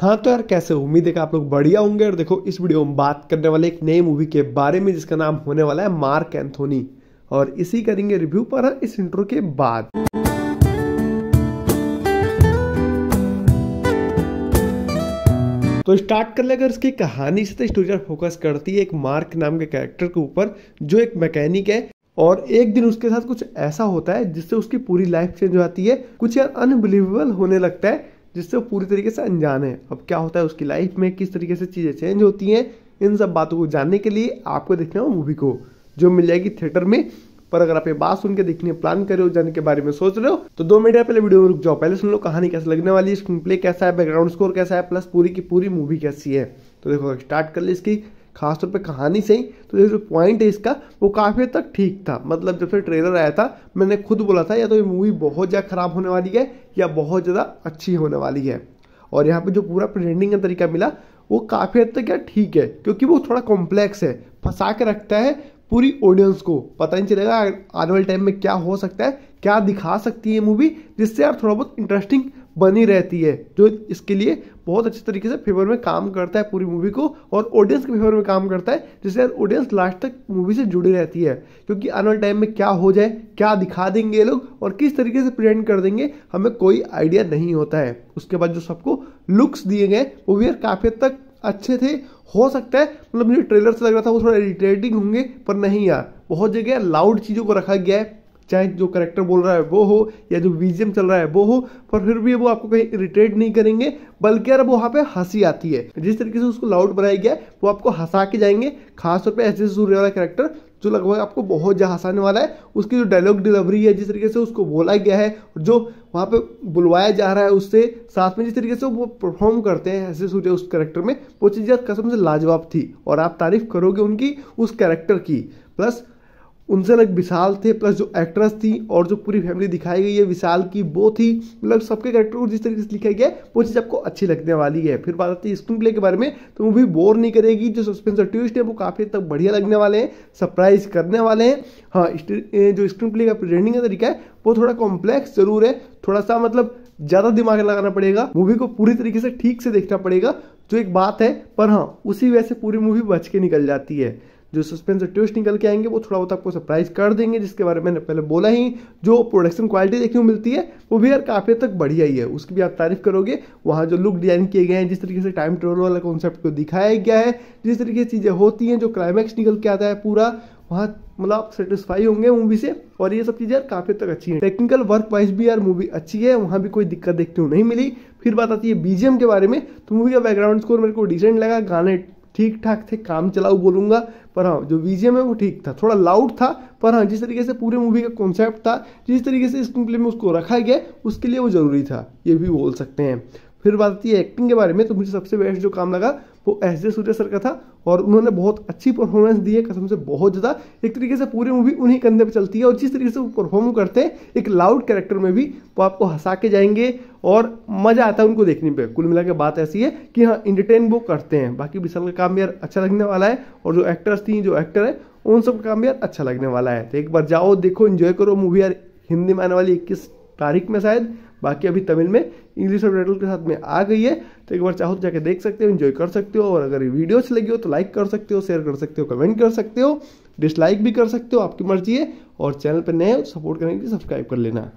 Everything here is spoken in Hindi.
हाँ तो यार कैसे उम्मीद है कि आप लोग बढ़िया होंगे और देखो इस वीडियो में बात करने वाले एक नई मूवी के बारे में जिसका नाम होने वाला है मार्क एंथोनी और इसी करेंगे रिव्यू पर हाँ, इस इंट्रो के बाद तो स्टार्ट कर ले अगर इसकी कहानी से तो स्टोरी फोकस करती है एक मार्क नाम के कैरेक्टर के ऊपर जो एक मैकेनिक है और एक दिन उसके साथ कुछ ऐसा होता है जिससे उसकी पूरी लाइफ चेंज हो जाती है कुछ यार अनबिलीवेबल होने लगता है जिससे वो पूरी तरीके से अनजान है अब क्या होता है उसकी लाइफ में किस तरीके से चीज़ें चेंज होती हैं इन सब बातों को जानने के लिए आपको देखना है मूवी को जो मिल जाएगी थिएटर में पर अगर आप ये बात सुन के देखने प्लान कर रहे हो जाने के बारे में सोच रहे हो तो दो मिनट पहले वीडियो में रुक जाओ पहले सुन लो कहानी कैसे लगने वाली है स्क्रीन प्ले कैसा है बैकग्राउंड स्कोर कैसा है प्लस पूरी की पूरी मूवी कैसी है तो देखो स्टार्ट कर ली इसकी खासतौर पे कहानी से ही तो जो पॉइंट है इसका वो काफ़ी हद तक ठीक था मतलब जब से ट्रेलर आया था मैंने खुद बोला था या तो ये मूवी बहुत ज़्यादा ख़राब होने वाली है या बहुत ज़्यादा अच्छी होने वाली है और यहाँ पे जो पूरा प्रेजेंटिंग का तरीका मिला वो काफ़ी हद तक यार ठीक है क्योंकि वो थोड़ा कॉम्प्लेक्स है फंसा के रखता है पूरी ऑडियंस को पता नहीं चलेगा आने वाले टाइम में क्या हो सकता है क्या दिखा सकती है मूवी जिससे आप थोड़ा बहुत इंटरेस्टिंग बनी रहती है जो इसके लिए बहुत अच्छे तरीके से फेवर में काम करता है पूरी मूवी को और ऑडियंस के फेवर में काम करता है जिससे ऑडियंस लास्ट तक मूवी से जुड़ी रहती है क्योंकि आने वाले टाइम में क्या हो जाए क्या दिखा देंगे ये लोग और किस तरीके से प्रेजेंट कर देंगे हमें कोई आइडिया नहीं होता है उसके बाद जो सबको लुक्स दिए गए वो भी काफ़ी हद तक अच्छे थे हो सकता है मतलब मुझे ट्रेलर से लग रहा था वो थोड़ा इरिटेटिंग होंगे पर नहीं यार बहुत जगह लाउड चीज़ों को रखा गया है चाहे जो करेक्टर बोल रहा है वो हो या जो विजियम चल रहा है वो हो पर फिर भी वो आपको कहीं इरिटेट नहीं करेंगे बल्कि यार वो वहाँ पे हंसी आती है जिस तरीके से उसको लाउड बनाया गया वो आपको हंसा के जाएंगे खासतौर पर ऐसे सूर्य वाला करेक्टर जो लगभग आपको बहुत ज़्यादा हंसाने वाला है उसकी जो डायलॉग डिलीवरी है जिस तरीके से उसको बोला गया है जो वहाँ पे बुलवाया जा रहा है उससे साथ में जिस तरीके से वो परफॉर्म करते हैं ऐसे सूर्य उस करेक्टर में वो चीज़ कसम से लाजवाब थी और आप तारीफ करोगे उनकी उस करेक्टर की प्लस उनसे अलग विशाल थे प्लस जो एक्ट्रेस थी और जो पूरी फैमिली दिखाई गई है विशाल की वो थी मतलब सबके कैरेक्टर को जिस तरीके से लिखा गया है वो चीज़ आपको अच्छी लगने वाली है फिर बात आती है स्क्रीन प्ले के बारे में तो मूवी बोर नहीं करेगी जो सस्पेंस और ट्विस्ट है वो काफ़ी तक बढ़िया लगने वाले हैं सरप्राइज करने वाले हैं हाँ जो स्क्रीन प्ले का प्रेजेंटिंग का तरीका है वो थोड़ा कॉम्प्लेक्स जरूर है थोड़ा सा मतलब ज़्यादा दिमाग लगाना पड़ेगा मूवी को पूरी तरीके से ठीक से देखना पड़ेगा जो एक बात है पर हाँ उसी वजह से पूरी मूवी बच के निकल जाती है जो सस्पेंस और ट्विस्ट निकल के आएंगे वो थोड़ा बहुत आपको सरप्राइज कर देंगे जिसके बारे में मैंने पहले बोला ही जो प्रोडक्शन क्वालिटी देखने को मिलती है वो भी यार काफ़ी तक बढ़िया ही है उसकी भी आप तारीफ करोगे वहाँ जो लुक डिजाइन किए गए हैं जिस तरीके से टाइम ट्रेवल वाला कॉन्सेप्ट को दिखाया गया है जिस तरीके की चीज़ें होती हैं जो क्लाइमैक्स निकल के आता है पूरा वहाँ मतलब आप सेटिस्फाई होंगे मूवी से और ये सब चीज़ें यार काफ़ी तक अच्छी हैं टेक्निकल वर्क वाइज भी यार मूवी अच्छी है वहाँ भी कोई दिक्कत देखने को नहीं मिली फिर बात आती है बीजीएम के बारे में तो मूवी का बैकग्राउंड स्कोर मेरे को डिसेंट लगा गाने ठीक ठाक थे काम चलाऊ बोलूँगा पर हाँ जो वीजियम है वो ठीक था थोड़ा लाउड था पर हाँ जिस तरीके से पूरे मूवी का कॉन्सेप्ट था जिस तरीके से इस प्ले में उसको रखा गया उसके लिए वो ज़रूरी था ये भी बोल सकते हैं फिर बात आती है एक्टिंग के बारे में तो मुझे सबसे बेस्ट जो काम लगा वो एस जे सूर्या सर का था और उन्होंने बहुत अच्छी परफॉर्मेंस दी है कसम से बहुत ज़्यादा एक तरीके से पूरी मूवी उन्हीं कंधे पर चलती है और जिस तरीके से वो परफॉर्म करते हैं एक लाउड कैरेक्टर में भी वो आपको हंसा के जाएंगे और मज़ा आता है उनको देखने पर कुल मिला के बात ऐसी है कि हाँ इंटरटेन वो करते हैं बाकी विशाल का काम यार अच्छा लगने वाला है और जो एक्टर्स थी जो एक्टर है उन सब का काम यार अच्छा लगने वाला है तो एक बार जाओ देखो इन्जॉय करो मूवी यार हिंदी में आने वाली इक्कीस तारीख में शायद बाकी अभी तमिल में इंग्लिश सब टाइटल के साथ में आ गई है तो एक बार चाहो तो जाके देख सकते हो इन्जॉय कर सकते हो और अगर ये वीडियो अच्छी लगी हो तो लाइक कर सकते हो शेयर कर सकते हो कमेंट कर सकते हो डिसलाइक भी कर सकते हो आपकी मर्जी है और चैनल पर नए हो सपोर्ट तो करने के लिए सब्सक्राइब कर लेना